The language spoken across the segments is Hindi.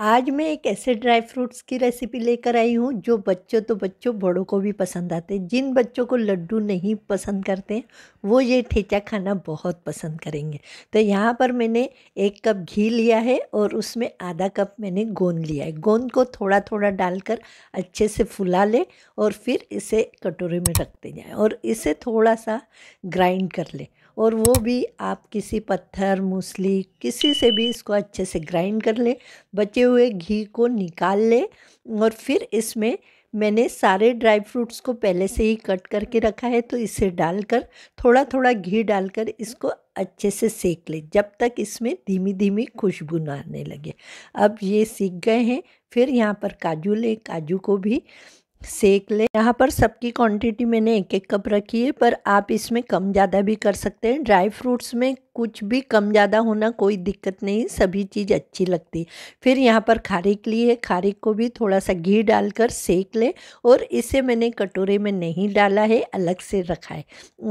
आज मैं एक ऐसे ड्राई फ्रूट्स की रेसिपी लेकर आई हूँ जो बच्चों तो बच्चों बड़ों को भी पसंद आते हैं जिन बच्चों को लड्डू नहीं पसंद करते वो ये ठेचा खाना बहुत पसंद करेंगे तो यहाँ पर मैंने एक कप घी लिया है और उसमें आधा कप मैंने गोंद लिया है गोंद को थोड़ा थोड़ा डालकर अच्छे से फुला लें और फिर इसे कटोरे में रखते जाए और इसे थोड़ा सा ग्राइंड कर लें और वो भी आप किसी पत्थर मूसली किसी से भी इसको अच्छे से ग्राइंड कर लें बच्चे हुए घी को निकाल लें और फिर इसमें मैंने सारे ड्राई फ्रूट्स को पहले से ही कट करके रखा है तो इसे डालकर थोड़ा थोड़ा घी डालकर इसको अच्छे से सेक लें जब तक इसमें धीमी धीमी खुशबू ना आने लगे अब ये सीख गए हैं फिर यहाँ पर काजू लें काजू को भी सेक लें यहाँ पर सबकी क्वांटिटी मैंने एक एक कप रखी है पर आप इसमें कम ज़्यादा भी कर सकते हैं ड्राई फ्रूट्स में कुछ भी कम ज़्यादा होना कोई दिक्कत नहीं सभी चीज़ अच्छी लगती फिर यहाँ पर खारिक ली है खारिक को भी थोड़ा सा घी डालकर सेक लें और इसे मैंने कटोरे में नहीं डाला है अलग से रखा है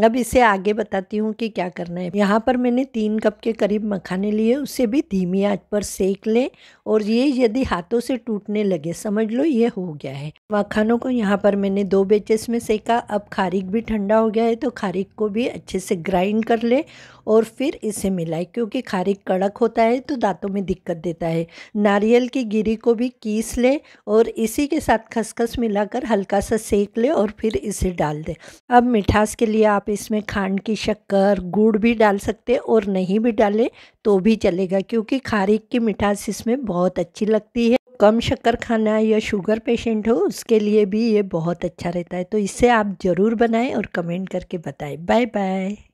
अब इसे आगे बताती हूँ कि क्या करना है यहाँ पर मैंने तीन कप के करीब मखाने लिए उसे भी धीमी आँच पर सेक लें और ये यदि हाथों से टूटने लगे समझ लो ये हो गया है मखानों को यहाँ पर मैंने दो बेचेस में सेका अब खारिक भी ठंडा हो गया है तो खारिक को भी अच्छे से ग्राइंड कर ले और फिर इसे मिलाए क्योंकि खारिक कड़क होता है तो दांतों में दिक्कत देता है नारियल की गिरी को भी कीस ले और इसी के साथ खसखस मिलाकर हल्का सा सेक ले और फिर इसे डाल दें अब मिठास के लिए आप इसमें खांड की शक्कर गुड़ भी डाल सकते और नहीं भी डालें तो भी चलेगा क्योंकि खारिक की मिठास इसमें बहुत अच्छी लगती है कम शक्कर खाना या शुगर पेशेंट हो उसके लिए भी ये बहुत अच्छा रहता है तो इसे आप ज़रूर बनाएं और कमेंट करके बताएं बाय बाय